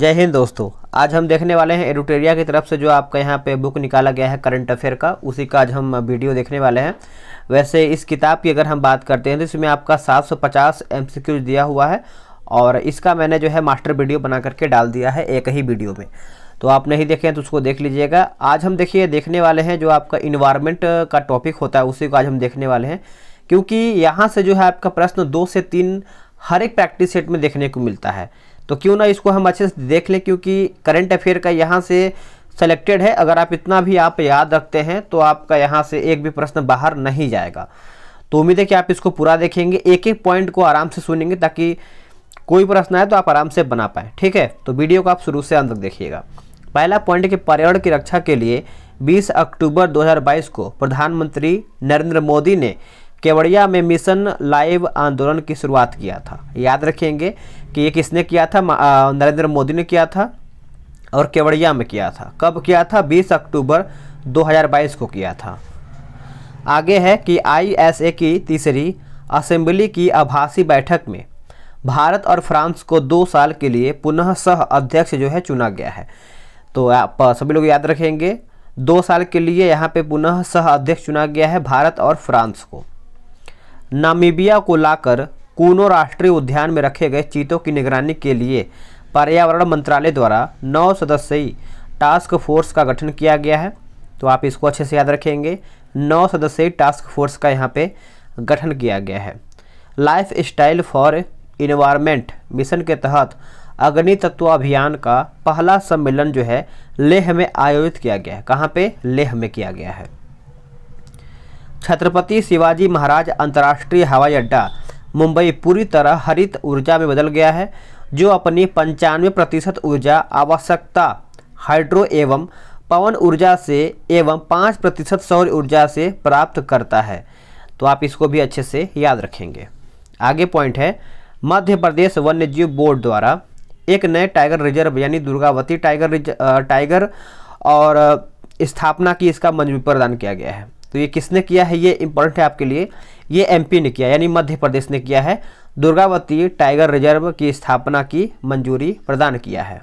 जय हिंद दोस्तों आज हम देखने वाले हैं एडिटोरिया की तरफ से जो आपका यहाँ पे बुक निकाला गया है करंट अफेयर का उसी का आज हम वीडियो देखने वाले हैं वैसे इस किताब की अगर हम बात करते हैं तो इसमें आपका 750 एमसीक्यू दिया हुआ है और इसका मैंने जो है मास्टर वीडियो बना करके डाल दिया है एक ही वीडियो में तो आप नहीं देखे हैं तो उसको देख लीजिएगा आज हम देखिए देखने वाले हैं जो आपका इन्वायरमेंट का टॉपिक होता है उसी को आज हम देखने वाले हैं क्योंकि यहाँ से जो है आपका प्रश्न दो से तीन हर एक प्रैक्टिस सेट में देखने को मिलता है तो क्यों ना इसको हम अच्छे से देख लें क्योंकि करंट अफेयर का यहाँ से सेलेक्टेड है अगर आप इतना भी आप याद रखते हैं तो आपका यहाँ से एक भी प्रश्न बाहर नहीं जाएगा तो उम्मीद है कि आप इसको पूरा देखेंगे एक एक पॉइंट को आराम से सुनेंगे ताकि कोई प्रश्न आए तो आप आराम से बना पाएँ ठीक है तो वीडियो को आप शुरू से अंत तक देखिएगा पहला पॉइंट कि पर्यावरण की रक्षा के लिए 20 अक्टूबर 2022 को प्रधानमंत्री नरेंद्र मोदी ने केवड़िया में मिशन लाइव आंदोलन की शुरुआत किया था याद रखेंगे कि ये किसने किया था नरेंद्र मोदी ने किया था और केवड़िया में किया था कब किया था 20 अक्टूबर 2022 को किया था आगे है कि आईएसए की तीसरी असेंबली की आभासी बैठक में भारत और फ्रांस को दो साल के लिए पुनः सह अध्यक्ष जो है चुना गया है तो आप सभी लोग याद रखेंगे दो साल के लिए यहाँ पे पुनः सह अध्यक्ष चुना गया है भारत और फ्रांस को नामीबिया को लाकर कूनो राष्ट्रीय उद्यान में रखे गए चीतों की निगरानी के लिए पर्यावरण मंत्रालय द्वारा नौ सदस्यीय टास्क फोर्स का गठन किया गया है तो आप इसको अच्छे से याद रखेंगे नौ सदस्यीय टास्क फोर्स का यहाँ पे गठन किया गया है lifestyle for environment mission के तहत अग्नि तत्व अभियान का पहला सम्मेलन जो है लेह में आयोजित किया गया है कहाँ पे लेह में किया गया है छत्रपति शिवाजी महाराज अंतर्राष्ट्रीय हवाई अड्डा मुंबई पूरी तरह हरित ऊर्जा में बदल गया है जो अपनी पंचानवे प्रतिशत ऊर्जा आवश्यकता हाइड्रो एवं पवन ऊर्जा से एवं पाँच प्रतिशत सौर ऊर्जा से प्राप्त करता है तो आप इसको भी अच्छे से याद रखेंगे आगे पॉइंट है मध्य प्रदेश वन्य जीव बोर्ड द्वारा एक नए टाइगर रिजर्व यानी दुर्गावती टाइगर रिज टाइगर और स्थापना की इसका मंजूरी प्रदान किया गया है तो ये किसने किया है ये इम्पोर्टेंट है आपके लिए ये एमपी ने किया यानी मध्य प्रदेश ने किया है दुर्गावती टाइगर रिजर्व की स्थापना की मंजूरी प्रदान किया है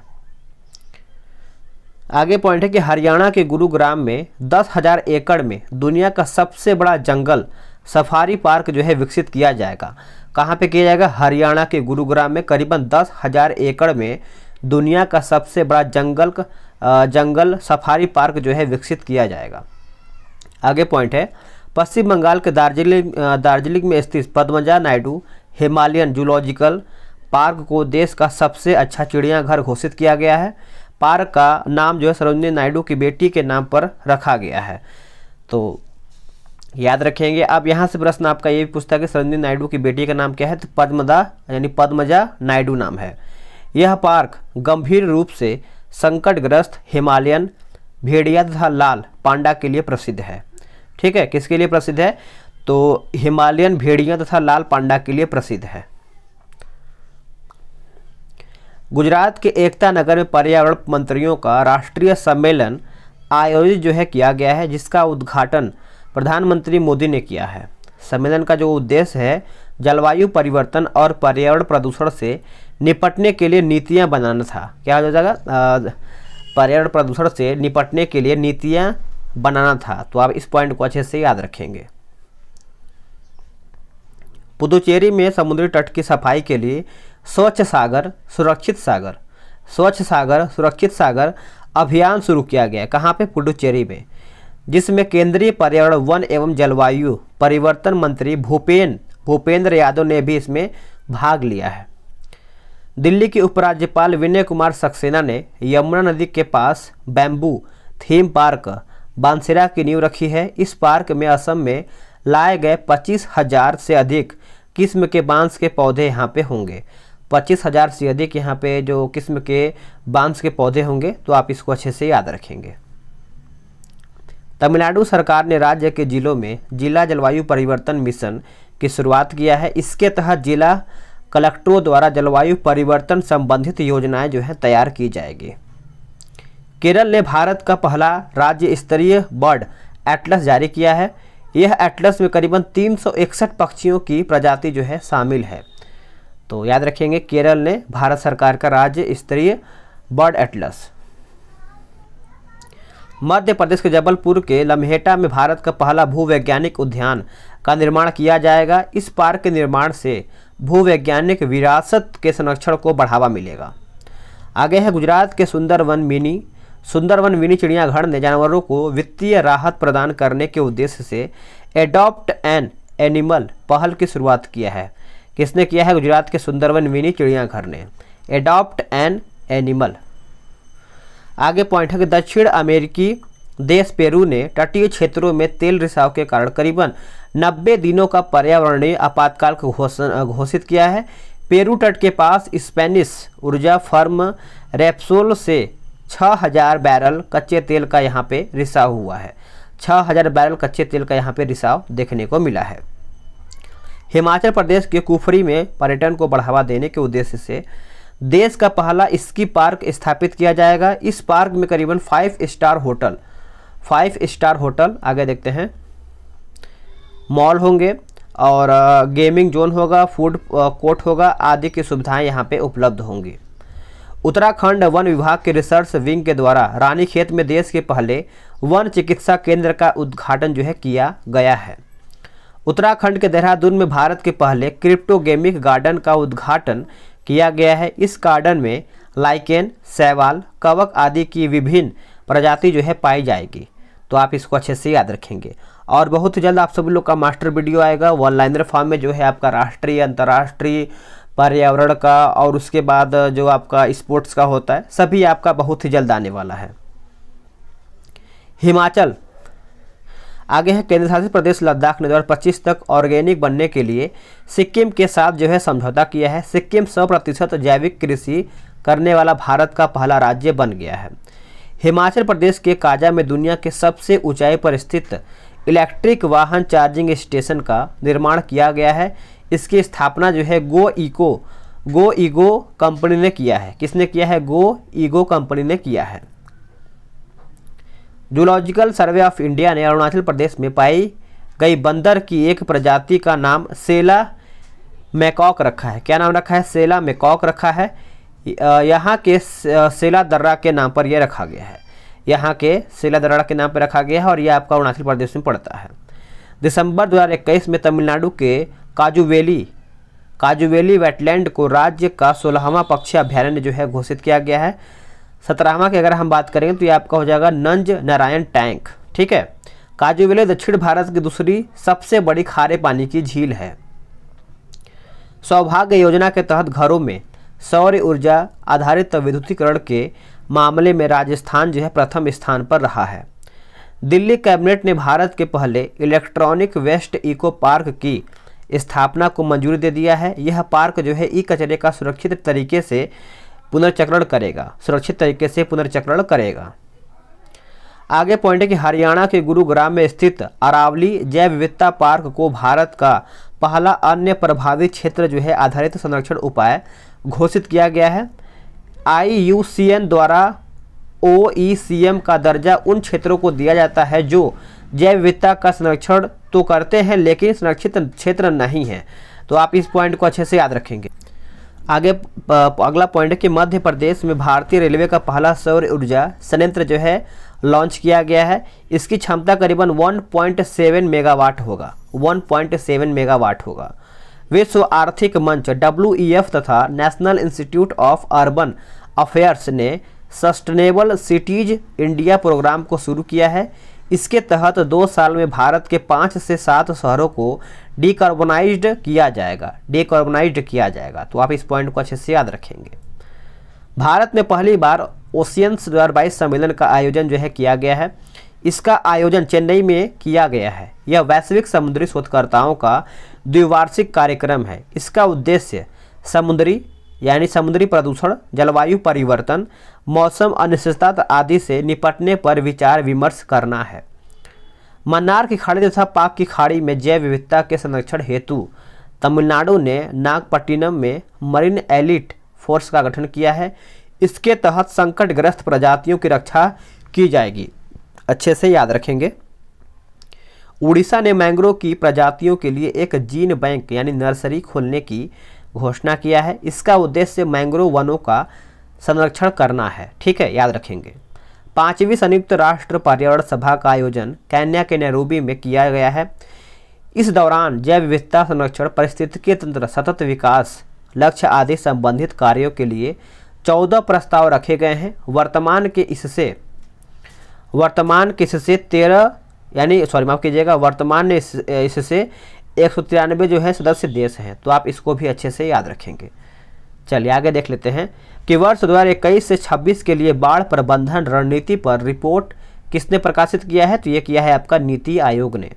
आगे पॉइंट है कि हरियाणा के गुरुग्राम में दस हजार एकड़ में दुनिया का सबसे बड़ा जंगल सफारी पार्क जो है विकसित किया जाएगा कहाँ पे किया जाएगा हरियाणा के गुरुग्राम में करीबन दस हजार एकड़ में दुनिया का सबसे बड़ा जंगल जंगल सफारी पार्क जो है विकसित किया जाएगा आगे पॉइंट है पश्चिम बंगाल के दार्जिलिंग दार्जिलिंग में स्थित Padmaja Naidu Himalayan zoological park को देश का सबसे अच्छा चिड़ियाघर घोषित किया गया है पार्क का नाम जो है सरोजनी नायडू की बेटी के नाम पर रखा गया है तो याद रखेंगे अब यहाँ से प्रश्न आपका ये भी पूछता है कि सरोजनी नायडू की बेटी का नाम क्या है तो पद्मदा यानी पद्मजा नायडू नाम है यह पार्क गंभीर रूप से संकटग्रस्त हिमालयन भेड़िया तथा लाल पांडा के लिए प्रसिद्ध है ठीक है किसके लिए प्रसिद्ध है तो हिमालयन भेड़िया तथा लाल पांडा के लिए प्रसिद्ध है गुजरात के एकता नगर में पर्यावरण मंत्रियों का राष्ट्रीय सम्मेलन आयोजित जो है किया गया है जिसका उद्घाटन प्रधानमंत्री मोदी ने किया है सम्मेलन का जो उद्देश्य है जलवायु परिवर्तन और पर्यावरण प्रदूषण से निपटने के लिए नीतियां बनाना था क्या हो जाएगा पर्यावरण प्रदूषण से निपटने के लिए नीतियां बनाना था तो आप इस पॉइंट को अच्छे से याद रखेंगे पुदुचेरी में समुद्री तट की सफाई के लिए स्वच्छ सागर सुरक्षित सागर स्वच्छ सागर सुरक्षित सागर अभियान शुरू किया गया कहाँ पे पुडुचेरी में जिसमें केंद्रीय पर्यावरण वन एवं जलवायु परिवर्तन मंत्री भूपेन भूपेंद्र यादव ने भी इसमें भाग लिया है दिल्ली के उपराज्यपाल विनय कुमार सक्सेना ने यमुना नदी के पास बैम्बू थीम पार्क बांसेरा की नींव रखी है इस पार्क में असम में लाए गए पच्चीस हज़ार से अधिक किस्म के बांस के पौधे यहाँ पे होंगे पच्चीस हज़ार से अधिक यहाँ पे जो किस्म के बांस के पौधे होंगे तो आप इसको अच्छे से याद रखेंगे तमिलनाडु सरकार ने राज्य के जिलों में जिला जलवायु परिवर्तन मिशन की शुरुआत किया है इसके तहत जिला कलेक्टरों द्वारा जलवायु परिवर्तन संबंधित योजनाएं जो है तैयार की जाएगी केरल ने भारत का पहला राज्य स्तरीय बर्ड एटलस जारी किया है यह एटलस में करीबन तीन पक्षियों की प्रजाति जो है शामिल है तो याद रखेंगे केरल ने भारत सरकार का राज्य स्तरीय बर्ड एटलस मध्य प्रदेश के जबलपुर के लम्हेटा में भारत का पहला भूवैज्ञानिक उद्यान का निर्माण किया जाएगा इस पार्क के निर्माण से भूवैज्ञानिक विरासत के संरक्षण को बढ़ावा मिलेगा आगे है गुजरात के सुंदरवन मिनी सुंदरवन मिनी चिड़ियाघर ने जानवरों को वित्तीय राहत प्रदान करने के उद्देश्य से एडॉप्ट एन एनिमल पहल की शुरुआत किया है किसने किया है गुजरात के सुंदरवन मिनी चिड़ियाघर ने एडॉप्ट एन एनिमल आगे पॉइंट है कि दक्षिण अमेरिकी देश पेरू ने तटीय क्षेत्रों में तेल रिसाव के कारण करीबन 90 दिनों का पर्यावरणीय आपातकाल घोषित किया है पेरू तट के पास स्पेनिश ऊर्जा फर्म रेप्सोल से 6000 बैरल कच्चे तेल का यहाँ पे रिसाव हुआ है 6000 बैरल कच्चे तेल का यहाँ पे रिसाव देखने को मिला है हिमाचल प्रदेश के कुफरी में पर्यटन को बढ़ावा देने के उद्देश्य से देश का पहला स्की पार्क स्थापित किया जाएगा इस पार्क में करीबन five star hotel five star hotel आगे देखते हैं मॉल होंगे और गेमिंग जोन होगा फूड कोर्ट होगा आदि की सुविधाएं यहाँ पे उपलब्ध होंगी उत्तराखंड वन विभाग के रिसर्च विंग के द्वारा रानीखेत में देश के पहले वन चिकित्सा केंद्र का उद्घाटन जो है किया गया है उत्तराखंड के देहरादून में भारत के पहले क्रिप्टोगेमिक गार्डन का उद्घाटन किया गया है इस गार्डन में लाइकेन सैवाल कवक आदि की विभिन्न प्रजाति जो है पाई जाएगी तो आप इसको अच्छे से याद रखेंगे और बहुत ही जल्द आप सभी लोग का मास्टर वीडियो आएगा वन लाइनर फॉर्म में जो है आपका राष्ट्रीय अंतर्राष्ट्रीय पर्यावरण का और उसके बाद जो आपका स्पोर्ट्स का होता है सभी आपका बहुत ही जल्द आने वाला है हिमाचल आगे है केंद्र शासित प्रदेश लद्दाख ने दो तक ऑर्गेनिक बनने के लिए सिक्किम के साथ जो है समझौता किया है सिक्किम सौ प्रतिशत जैविक कृषि करने वाला भारत का पहला राज्य बन गया है हिमाचल प्रदेश के काजा में दुनिया के सबसे ऊंचाई पर स्थित इलेक्ट्रिक वाहन चार्जिंग स्टेशन का निर्माण किया गया है इसकी स्थापना जो है go ego go ego company ने किया है किसने किया है गो ईगो कंपनी ने किया है जूलॉजिकल सर्वे ऑफ इंडिया ने अरुणाचल प्रदेश में पाई गई बंदर की एक प्रजाति का नाम सेला मैकॉक रखा है क्या नाम रखा है सेला मैकॉक रखा है यहाँ के सेला दर्रा के नाम पर यह रखा गया है यहाँ के सेला दर्रा के नाम पर रखा गया है और यह आपका अरुणाचल प्रदेश में पड़ता है दिसंबर 2021 में तमिलनाडु के काजूवेली काजूवेली वेटलैंड को राज्य का सोलहवां पक्षी अभ्यारण्य जो है घोषित किया गया है सत्रहवा की अगर हम बात करेंगे तो ये आपका हो जाएगा नंज नारायण टैंक ठीक है काजूवेली दक्षिण भारत की दूसरी सबसे बड़ी खारे पानी की झील है सौभाग्य योजना के तहत घरों में सौर ऊर्जा आधारित विद्युतीकरण के मामले में राजस्थान जो है प्रथम स्थान पर रहा है दिल्ली कैबिनेट ने भारत के पहले इलेक्ट्रॉनिक वेस्ट इको पार्क की स्थापना को मंजूरी दे दिया है यह पार्क जो है ई कचरे का सुरक्षित तरीके से पुनर्चक्रण करेगा सुरक्षित तरीके से पुनर्चक्रण करेगा आगे पॉइंट है कि हरियाणा के गुरुग्राम में स्थित अरावली जैव विविधता पार्क को भारत का पहला अन्य प्रभावित क्षेत्र जो है आधारित संरक्षण उपाय घोषित किया गया है आई द्वारा ओ e का दर्जा उन क्षेत्रों को दिया जाता है जो जैव विविधता का संरक्षण तो करते हैं लेकिन संरक्षित क्षेत्र नहीं है तो आप इस पॉइंट को अच्छे से याद रखेंगे आगे अगला पॉइंट है कि मध्य प्रदेश में भारतीय रेलवे का पहला सौर ऊर्जा संयंत्र जो है लॉन्च किया गया है इसकी क्षमता करीबन 1.7 मेगावाट होगा 1.7 मेगावाट होगा विश्व आर्थिक मंच डब्ल्यू e तथा national institute of urban affairs ने सस्टेनेबल सिटीज़ इंडिया प्रोग्राम को शुरू किया है इसके तहत दो साल में भारत के पाँच से सात शहरों को डिकार्बोनाइज किया जाएगा डिकार्बोनाइज किया जाएगा तो आप इस पॉइंट को अच्छे से याद रखेंगे भारत में पहली बार ओशियंस दो सम्मेलन का आयोजन जो है किया गया है इसका आयोजन चेन्नई में किया गया है यह वैश्विक समुद्री शोधकर्ताओं का द्विवार्षिक कार्यक्रम है इसका उद्देश्य समुद्री यानी समुद्री प्रदूषण जलवायु परिवर्तन मौसम अनिश्चितता आदि से निपटने पर विचार विमर्श करना है मन्नार की खाड़ी तथा पाक की खाड़ी में जैव विविधता के संरक्षण हेतु तमिलनाडु ने नागपट्टिनम में मरीन एलिट फोर्स का गठन किया है इसके तहत संकटग्रस्त प्रजातियों की रक्षा की जाएगी अच्छे से याद रखेंगे उड़ीसा ने मैंग्रोव की प्रजातियों के लिए एक जीन बैंक यानी नर्सरी खोलने की घोषणा किया है इसका उद्देश्य मैंग्रोव वनों का संरक्षण करना है ठीक है याद रखेंगे पांचवी संयुक्त राष्ट्र पर्यावरण सभा का आयोजन कैन्या के नेहरूबी में किया गया है इस दौरान जैव विविधता संरक्षण परिस्थितिकीय तंत्र सतत विकास लक्ष्य आदि संबंधित कार्यों के लिए चौदह प्रस्ताव रखे गए हैं वर्तमान के इससे वर्तमान के इससे तेरह यानी सॉरी माफ़ कीजिएगा वर्तमान इससे एक सौ तिरानवे जो है सदस्य देश हैं तो आप इसको भी अच्छे से याद रखेंगे चलिए आगे देख लेते हैं कि वर्ष दो से 26 के लिए बाढ़ प्रबंधन रणनीति पर रिपोर्ट किसने प्रकाशित किया है तो ये किया है आपका नीति आयोग ने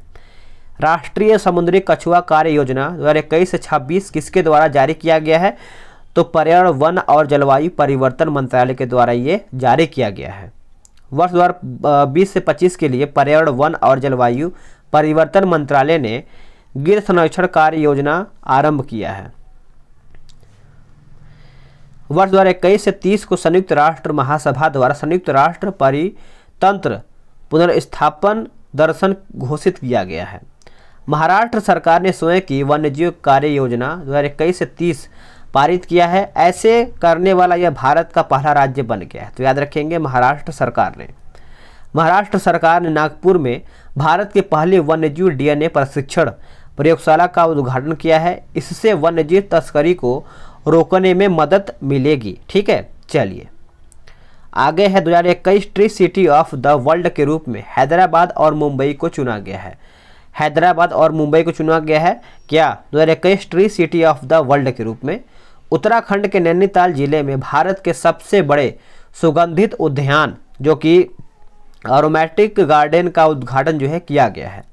राष्ट्रीय समुद्री कछुआ कार्य योजना दो से 26 किसके द्वारा जारी किया गया है तो पर्यावरण वन और जलवायु परिवर्तन मंत्रालय के द्वारा ये जारी किया गया है वर्ष दो बीस से पच्चीस के लिए पर्यावरण वन और जलवायु परिवर्तन मंत्रालय ने गिर संरक्षण कार्य योजना आरम्भ किया है वर्ष दो हज़ार से तीस को संयुक्त राष्ट्र महासभा द्वारा संयुक्त राष्ट्र परितंत्र पुनर्स्थापन दर्शन घोषित किया गया है महाराष्ट्र सरकार ने स्वयं की वन्यजीव कार्य योजना दो से तीस पारित किया है ऐसे करने वाला यह भारत का पहला राज्य बन गया है तो याद रखेंगे महाराष्ट्र सरकार ने महाराष्ट्र सरकार ने नागपुर में भारत के पहले वन्यजीव डीएनए प्रशिक्षण प्रयोगशाला का उद्घाटन किया है इससे वन्यजीव तस्करी को रोकने में मदद मिलेगी ठीक है चलिए आगे है दो हजार इक्कीस tree city of the world के रूप में हैदराबाद और मुंबई को चुना गया है हैदराबाद और मुंबई को चुना गया है क्या दो हज़ार इक्कीस tree city of the world के रूप में उत्तराखंड के नैनीताल जिले में भारत के सबसे बड़े सुगंधित उद्यान जो कि अरोमेटिक गार्डन का उद्घाटन जो है किया गया है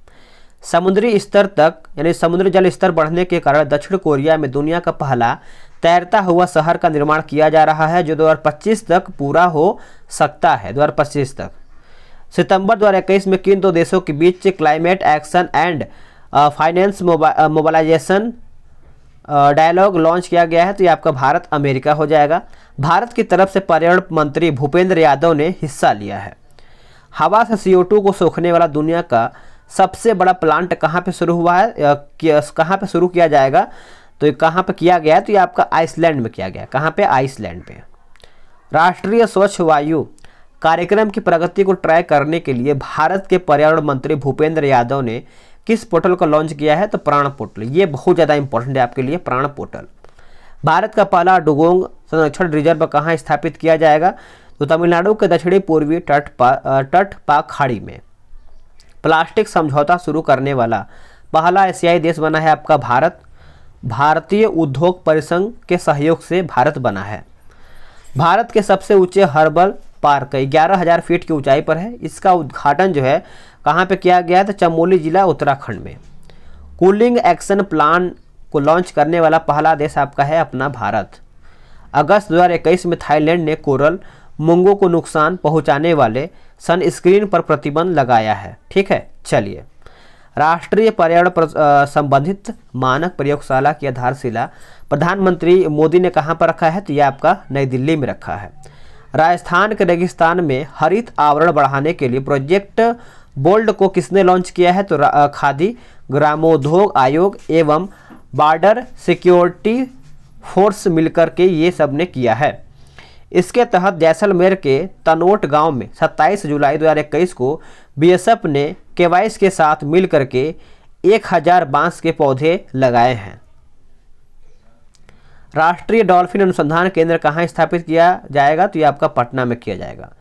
समुद्री स्तर तक यानी समुद्री जल स्तर बढ़ने के कारण दक्षिण कोरिया में दुनिया का पहला तैरता हुआ शहर का निर्माण किया जा रहा है जो 2025 तक पूरा हो सकता है 2025 तक सितंबर 2021 में किन दो देशों के बीच climate action and finance mobilisation dialogue launch किया गया है तो ये आपका भारत अमेरिका हो जाएगा भारत की तरफ से पर्यावरण मंत्री भूपेंद्र यादव ने हिस्सा लिया है हवा से सी को सोखने वाला दुनिया का सबसे बड़ा प्लांट कहाँ पे शुरू हुआ है कहाँ पे शुरू किया जाएगा तो ये कहाँ पर किया गया है तो ये आपका आइसलैंड में किया गया कहाँ पर आइसलैंड पे राष्ट्रीय स्वच्छ वायु कार्यक्रम की प्रगति को ट्रैक करने के लिए भारत के पर्यावरण मंत्री भूपेंद्र यादव ने किस पोर्टल को लॉन्च किया है तो प्राण पोर्टल ये बहुत ज़्यादा इंपॉर्टेंट है आपके लिए प्राण पोर्टल भारत का पहला डुगोंग संरक्षण रिजर्व कहाँ स्थापित किया जाएगा तो तमिलनाडु के दक्षिणी पूर्वी तट पा तट पा खाड़ी में प्लास्टिक समझौता शुरू करने वाला पहला एशियाई देश बना है आपका भारत भारतीय उद्योग परिसंघ के सहयोग से भारत बना है भारत के सबसे ऊंचे हर्बल पार्क ग्यारह हज़ार फीट की ऊंचाई पर है इसका उद्घाटन जो है कहाँ पे किया गया था चमोली जिला उत्तराखंड में कूलिंग एक्शन प्लान को लॉन्च करने वाला पहला देश आपका है अपना भारत अगस्त 2021 में थाईलैंड ने कोरल मुंगों को नुकसान पहुंचाने वाले सनस्क्रीन पर प्रतिबंध लगाया है ठीक है चलिए राष्ट्रीय पर्यावरण संबंधित मानक प्रयोगशाला की आधारशिला प्रधानमंत्री मोदी ने कहाँ पर रखा है तो यह आपका नई दिल्ली में रखा है राजस्थान के रेगिस्तान में हरित आवरण बढ़ाने के लिए प्रोजेक्ट बोल्ड को किसने लॉन्च किया है तो खादी ग्रामोद्योग आयोग एवं बॉर्डर सिक्योरिटी फोर्स मिलकर के ये सब ने किया है इसके तहत जैसलमेर के तनोट गांव में 27 जुलाई 2021 को बीएसएफ ने केवाइस के साथ मिल करके एक हज़ार बांस के पौधे लगाए हैं राष्ट्रीय डॉल्फिन अनुसंधान केंद्र कहाँ स्थापित किया जाएगा तो ये आपका पटना में किया जाएगा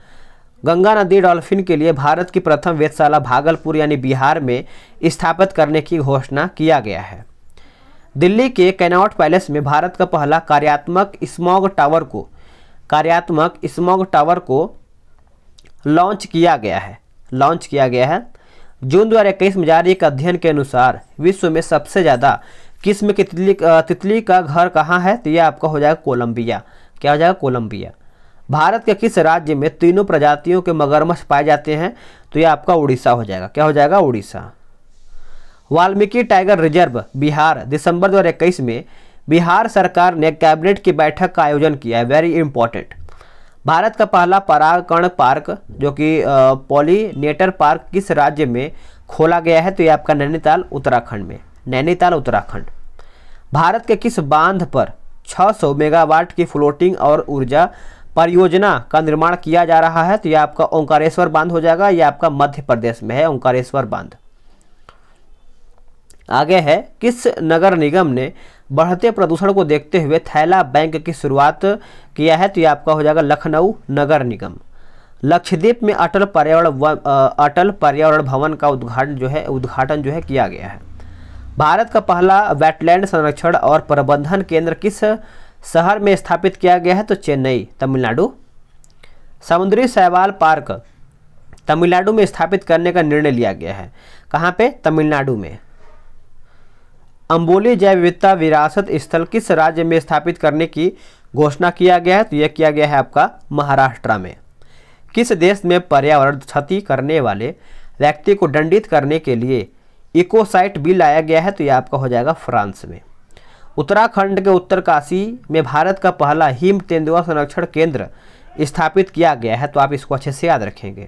गंगा नदी डॉल्फिन के लिए भारत की प्रथम वेधशाला भागलपुर यानी बिहार में स्थापित करने की घोषणा किया गया है दिल्ली के कैनॉट पैलेस में भारत का पहला कार्यात्मक स्मॉग टावर को कार्यात्मक स्मोग टावर को लॉन्च किया गया है लॉन्च किया गया है जून दो हज़ार इक्कीस में जारी एक अध्ययन के अनुसार विश्व में सबसे ज़्यादा किस्म की तितली तितली का घर कहाँ है तो यह आपका हो जाएगा कोलंबिया क्या हो जाएगा कोलंबिया भारत के किस राज्य में तीनों प्रजातियों के मगरमच्छ पाए जाते हैं तो यह आपका उड़ीसा हो जाएगा क्या हो जाएगा उड़ीसा वाल्मीकि टाइगर रिजर्व बिहार दिसंबर दो में बिहार सरकार ने कैबिनेट की बैठक का आयोजन किया है वेरी इंपॉर्टेंट भारत का पहला परागकण पार्क जो कि पॉलीनेटर पार्क किस राज्य में खोला गया है तो ये आपका नैनीताल उत्तराखंड में नैनीताल उत्तराखंड भारत के किस बांध पर 600 मेगावाट की फ्लोटिंग और ऊर्जा परियोजना का निर्माण किया जा रहा है तो यह आपका ओंकारेश्वर बांध हो जाएगा यह आपका मध्य प्रदेश में है ओंकारेश्वर बांध आगे है किस नगर निगम ने बढ़ते प्रदूषण को देखते हुए थैला बैंक की शुरुआत किया है तो ये आपका हो जाएगा लखनऊ नगर निगम लक्षद्वीप में अटल पर्यावरण अटल पर्यावरण भवन का उद्घाटन जो है उद्घाटन जो है किया गया है भारत का पहला वेटलैंड संरक्षण और प्रबंधन केंद्र किस शहर में स्थापित किया गया है तो चेन्नई तमिलनाडु समुद्री सहवाल पार्क तमिलनाडु में स्थापित करने का निर्णय लिया गया है कहाँ पे तमिलनाडु में अम्बोली जैव विविधता विरासत स्थल किस राज्य में स्थापित करने की घोषणा किया गया है तो यह किया गया है आपका महाराष्ट्र में किस देश में पर्यावरण क्षति करने वाले व्यक्ति को दंडित करने के लिए इकोसाइट बिल लाया गया है तो यह आपका हो जाएगा फ्रांस में उत्तराखंड के उत्तरकाशी में भारत का पहला हिम तेंदुआ संरक्षण केंद्र स्थापित किया गया है तो आप इसको अच्छे से याद रखेंगे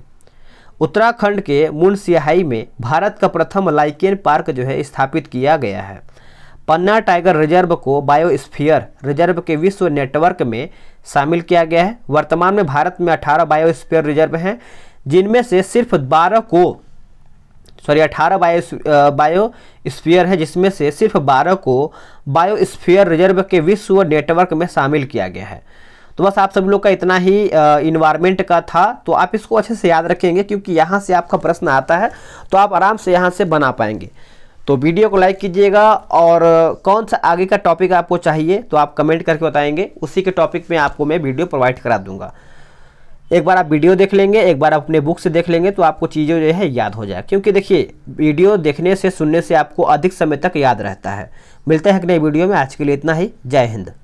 उत्तराखंड के मुनसियाई में भारत का प्रथम लाइकेन पार्क जो है स्थापित किया गया है पन्ना टाइगर रिजर्व को बायोस्फीयर रिजर्व के विश्व नेटवर्क में शामिल किया गया है वर्तमान में भारत में 18 बायोस्फीयर रिजर्व हैं जिनमें से सिर्फ 12 को सॉरी 18 बायो बायोस्फीयर है जिसमें से सिर्फ 12 को बायोस्फीयर रिजर्व के विश्व नेटवर्क में शामिल किया गया है तो बस आप सब लोग का इतना ही इन्वायरमेंट का था तो आप इसको अच्छे से याद रखेंगे क्योंकि यहाँ से आपका प्रश्न आता है तो आप आराम से यहाँ से बना पाएंगे तो वीडियो को लाइक कीजिएगा और कौन सा आगे का टॉपिक आपको चाहिए तो आप कमेंट करके बताएंगे उसी के टॉपिक में आपको मैं वीडियो प्रोवाइड करा दूंगा एक बार आप वीडियो देख लेंगे एक बार आप अपने बुक से देख लेंगे तो आपको चीज़ें जो है याद हो जाए क्योंकि देखिए वीडियो देखने से सुनने से आपको अधिक समय तक याद रहता है मिलते हैं एक नई वीडियो में आज के लिए इतना ही जय हिंद